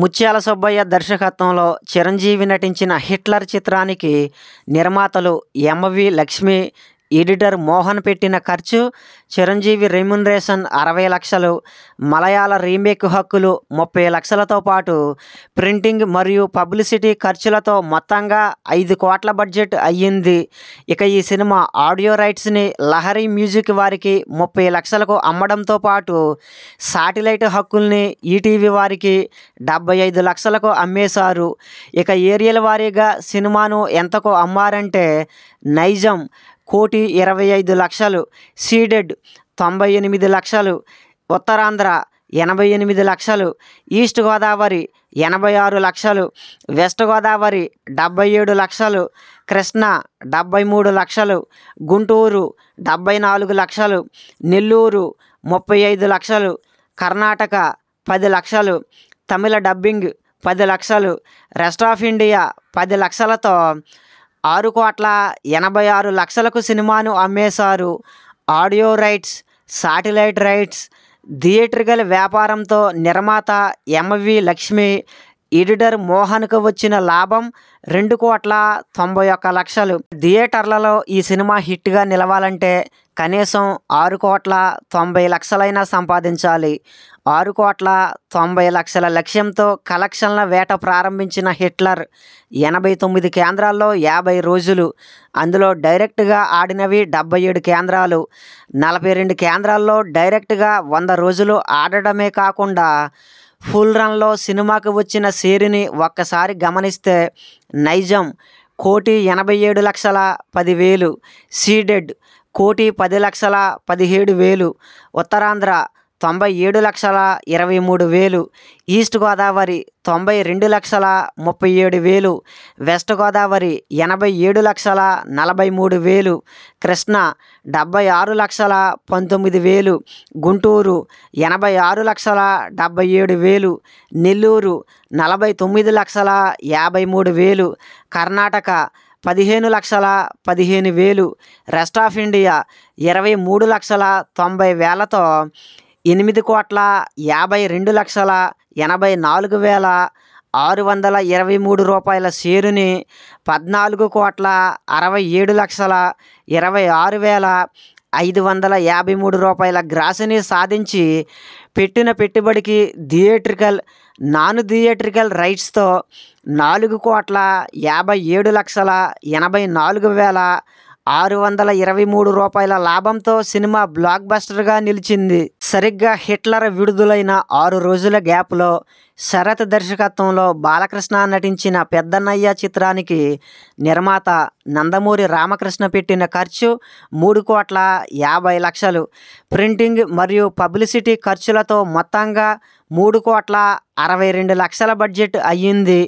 ముత్యాల సుబ్బయ్య దర్శకత్వంలో చిరంజీవి నటించిన హిట్లర్ చిత్రానికి నిర్మాతలు ఎంవి లక్ష్మి ఎడిటర్ మోహన్ పెట్టిన ఖర్చు చిరంజీవి రెమ్యునరేషన్ అరవై లక్షలు మలయాళ రీమేక్ హక్కులు ముప్పై లక్షలతో పాటు ప్రింటింగ్ మరియు పబ్లిసిటీ ఖర్చులతో మొత్తంగా ఐదు కోట్ల బడ్జెట్ అయ్యింది ఇక ఈ సినిమా ఆడియో రైట్స్ని లహరి మ్యూజిక్ వారికి ముప్పై లక్షలకు అమ్మడంతో పాటు శాటిలైట్ హక్కుల్ని ఈటీవీ వారికి డెబ్బై ఐదు లక్షలకు అమ్మేశారు ఇక ఏరియల్ వారీగా సినిమాను ఎంతకు అమ్మారంటే నైజం కోటి ఇరవై ఐదు లక్షలు సీడెడ్ తొంభై ఎనిమిది లక్షలు ఉత్తరాంధ్ర ఎనభై ఎనిమిది లక్షలు ఈస్ట్ గోదావరి ఎనభై ఆరు లక్షలు వెస్ట్ గోదావరి డెబ్బై ఏడు లక్షలు కృష్ణా డెబ్బై మూడు లక్షలు గుంటూరు డెబ్బై నాలుగు లక్షలు నెల్లూరు ముప్పై ఐదు లక్షలు కర్ణాటక పది లక్షలు తమిళ డబ్బింగ్ పది లక్షలు రెస్ట్ ఆఫ్ ఇండియా పది లక్షలతో ఆరు కోట్ల ఎనభై ఆరు లక్షలకు సినిమాను అమ్మేశారు ఆడియో రైట్స్ శాటిలైట్ రైట్స్ థియేటర్గల వ్యాపారంతో నిర్మాత ఎంవి లక్ష్మి ఎడిటర్ మోహన్కు వచ్చిన లాభం రెండు కోట్ల తొంభై ఒక్క లక్షలు థియేటర్లలో ఈ సినిమా హిట్గా నిలవాలంటే కనీసం ఆరు కోట్ల తొంభై లక్షలైనా సంపాదించాలి ఆరు కోట్ల తొంభై లక్షల లక్ష్యంతో కలెక్షన్ల వేట ప్రారంభించిన హిట్లర్ ఎనభై తొమ్మిది కేంద్రాల్లో యాభై రోజులు అందులో డైరెక్ట్గా ఆడినవి డెబ్బై ఏడు కేంద్రాలు నలభై రెండు కేంద్రాల్లో డైరెక్ట్గా వంద రోజులు ఆడడమే కాకుండా ఫుల్ రన్లో సినిమాకు వచ్చిన సీరిని ఒక్కసారి గమనిస్తే నైజం కోటి ఎనభై ఏడు లక్షల పదివేలు సీడెడ్ కోటి పది లక్షల పదిహేడు వేలు ఉత్తరాంధ్ర తొంభై ఏడు లక్షల ఇరవై మూడు వేలు ఈస్ట్ గోదావరి తొంభై రెండు లక్షల ముప్పై ఏడు వేలు వెస్ట్ గోదావరి ఎనభై ఏడు లక్షల నలభై మూడు వేలు కృష్ణ డెబ్బై ఆరు లక్షల పంతొమ్మిది వేలు గుంటూరు ఎనభై ఆరు లక్షల డెబ్బై ఏడు వేలు నెల్లూరు నలభై తొమ్మిది లక్షల యాభై మూడు వేలు కర్ణాటక పదిహేను లక్షల పదిహేను వేలు రెస్ట్ ఆఫ్ ఇండియా ఇరవై మూడు లక్షల తొంభై వేలతో ఎనిమిది కోట్ల యాభై రెండు లక్షల ఎనభై నాలుగు వేల ఆరు వందల ఇరవై మూడు రూపాయల షేరుని పద్నాలుగు కోట్ల అరవై ఏడు లక్షల ఇరవై ఆరు వేల ఐదు వందల యాభై మూడు రూపాయల గ్రాసుని సాధించి పెట్టిన పెట్టుబడికి థియేట్రికల్ నాన్ థియేట్రికల్ రైట్స్తో నాలుగు కోట్ల యాభై ఏడు లక్షల ఎనభై నాలుగు వేల ఆరు వందల ఇరవై మూడు రూపాయల లాభంతో సినిమా బ్లాక్ బస్టర్గా నిలిచింది సరిగ్గా హిట్లర్ విడుదలైన ఆరు రోజుల గ్యాప్లో శరత్ దర్శకత్వంలో బాలకృష్ణ నటించిన పెద్దన్నయ్య చిత్రానికి నిర్మాత నందమూరి రామకృష్ణ పెట్టిన ఖర్చు మూడు కోట్ల యాభై లక్షలు ప్రింటింగ్ మరియు పబ్లిసిటీ ఖర్చులతో మొత్తంగా మూడు కోట్ల అరవై రెండు లక్షల బడ్జెట్ అయ్యింది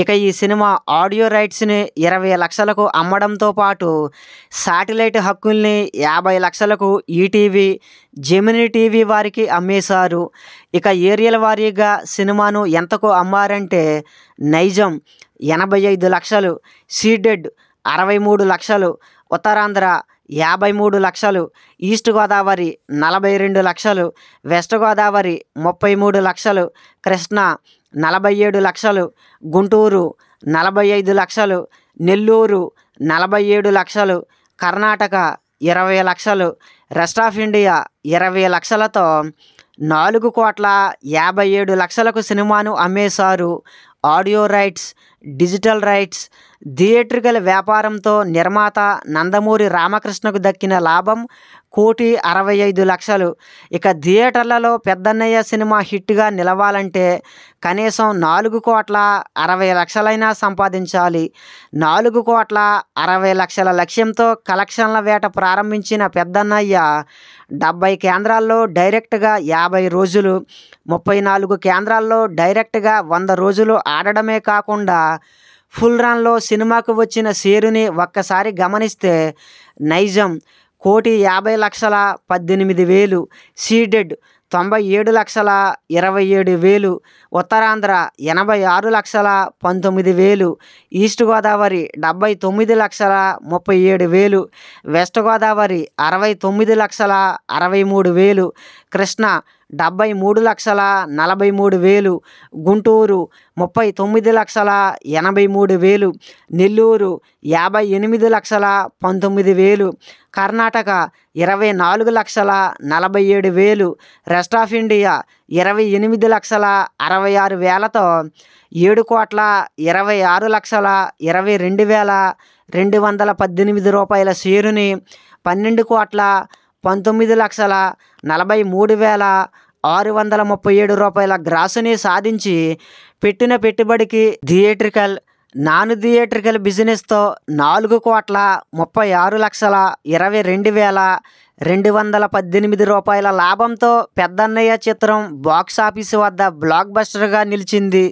ఇక ఈ సినిమా ఆడియో రైట్స్ని ఇరవై లక్షలకు అమ్మడంతో పాటు శాటిలైట్ హక్కుల్ని యాభై లక్షలకు ఈటీవీ జెమినీ టీవీ వారికి అమ్మేశారు ఇక ఏరియల్ వారీగా సినిమాను ఎంతకు అమ్మారంటే నైజం ఎనభై ఐదు లక్షలు సీడెడ్ అరవై మూడు లక్షలు ఉత్తరాంధ్ర యాభై మూడు లక్షలు ఈస్ట్ గోదావరి నలభై రెండు లక్షలు వెస్ట్ గోదావరి ముప్పై మూడు లక్షలు కృష్ణా నలభై ఏడు లక్షలు గుంటూరు నలభై ఐదు లక్షలు నెల్లూరు నలభై ఏడు లక్షలు కర్ణాటక ఇరవై లక్షలు రెస్ట్ ఆఫ్ ఇండియా ఇరవై లక్షలతో నాలుగు కోట్ల యాభై ఏడు లక్షలకు సినిమాను అమ్మేశారు audio rights digital rights theatrical వ్యాపారంతో నిర్మాత నందమూరి రామకృష్ణకు దక్కిన లాభం కోటి అరవై ఐదు లక్షలు ఇక థియేటర్లలో పెద్దన్నయ్య సినిమా హిట్గా నిలవాలంటే కనీసం నాలుగు కోట్ల అరవై లక్షలైనా సంపాదించాలి నాలుగు కోట్ల అరవై లక్షల లక్ష్యంతో కలెక్షన్ల వేట ప్రారంభించిన పెద్దన్నయ్య డెబ్బై కేంద్రాల్లో డైరెక్ట్గా యాభై రోజులు ముప్పై నాలుగు కేంద్రాల్లో డైరెక్ట్గా వంద రోజులు ఆడడమే కాకుండా ఫుల్ రన్లో సినిమాకు వచ్చిన షేరుని ఒక్కసారి గమనిస్తే నైజం కోటి యాభై లక్షల పద్దెనిమిది వేలు సీడెడ్ తొంభై ఏడు లక్షల ఇరవై ఏడు వేలు ఉత్తరాంధ్ర ఎనభై ఆరు లక్షల పంతొమ్మిది వేలు ఈస్ట్ గోదావరి డెబ్బై తొమ్మిది లక్షల ముప్పై ఏడు వేలు వెస్ట్ గోదావరి అరవై తొమ్మిది లక్షల అరవై మూడు వేలు కృష్ణ డెబ్బై మూడు లక్షల నలభై మూడు వేలు గుంటూరు ముప్పై తొమ్మిది లక్షల ఎనభై మూడు వేలు నెల్లూరు యాభై ఎనిమిది లక్షల పంతొమ్మిది వేలు కర్ణాటక ఇరవై నాలుగు లక్షల నలభై ఏడు వేలు రెస్ట్ ఆఫ్ ఇండియా ఇరవై ఎనిమిది లక్షల అరవై ఆరు వేలతో ఏడు కోట్ల ఇరవై ఆరు లక్షల ఇరవై రెండు వేల రెండు వందల పద్దెనిమిది రూపాయల షేరుని పన్నెండు కోట్ల పంతొమ్మిది లక్షల నలభై మూడు వేల ఆరు వందల ముప్పై ఏడు రూపాయల గ్రాసుని సాధించి పెట్టిన పెట్టుబడికి థియేట్రికల్ నాన్ థియేట్రికల్ బిజినెస్తో నాలుగు కోట్ల ముప్పై ఆరు లక్షల ఇరవై రెండు వేల రెండు వందల పద్దెనిమిది రూపాయల లాభంతో పెద్దన్నయ్య చిత్రం బాక్స్ వద్ద బ్లాక్ బస్టర్గా నిలిచింది